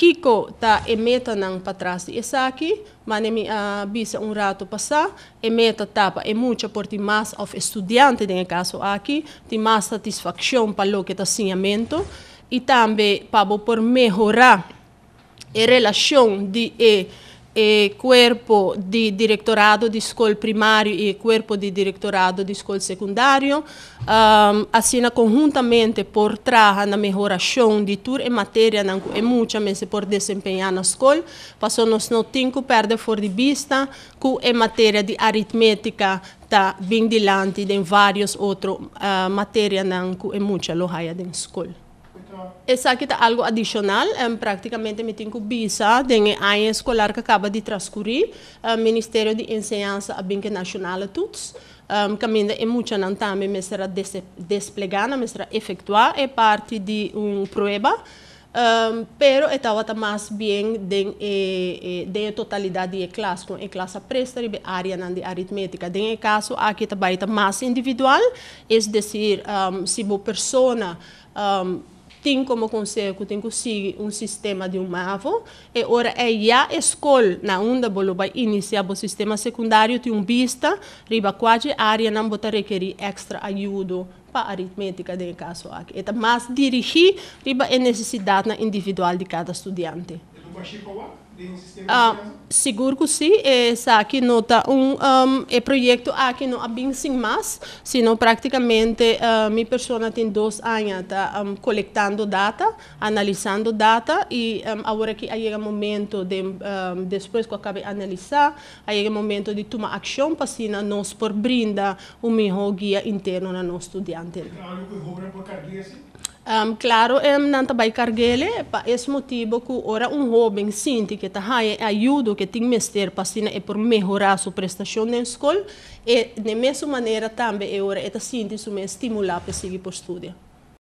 Kiko tá emeta não para trás de Isaki, mas nem a ah, bisa um rato passar, emeta tapa é muito por ti mais of estudante nesse caso aqui, ti mais satisfação para o que tá e também para por melhorar a relação de eh, e corpo de diretorado de escola primário e corpo de diretorado de escola secundário um, assina conjuntamente por trabalhar na melhoração de tudo e uh, matéria e muita mas por desempenhar na escola passou nós não temos perda fora de vista que a matéria de aritmética está bem diante de vários outros uh, matérias que é muita lohaia da escola Exato, algo adicional, um, praticamente me tenho visa, tem a ano escolar que acaba de transcurrir, o eh, Ministério de Enseñança a Binque Nacional todos um, ainda é muito não também, me será desplegada me será efetuada é parte de uma prova, um, pero estava mais bem de, de, eh, eh, de totalidade de classe com a classe presta e área não de aritmética Em caso aqui também está mais individual é dizer um, se uma pessoa um, tem como conselho tem que um sistema de um mavo e ora é já a escola na onda bolo vai iniciar o sistema secundário tem um vista riba quase área não botar requerir extra ajuda para a aritmética de caso aqui então tá mais dirigir riba a é necessidade na individual de cada estudante Uh, seguro que sim, é, essa aqui não está um, um é projeto aqui não avança mais, senão praticamente uh, minha pessoa tem dois anos tá, um, ah, coletando data, analisando data e um, agora que aí é o momento de, um, depois que eu acabei de analisar, chega é o momento de tomar ação para assim nós por brinda o melhor guia interno no nosso estudante. Algo um, claro, eu não trabalho carguele, para esse motivo que ora um jovem sente que está a ajuda que tem mestre para é por melhorar sua prestação na escola e, de mesma maneira, também, ora, está sente, estimular para seguir para o estudo.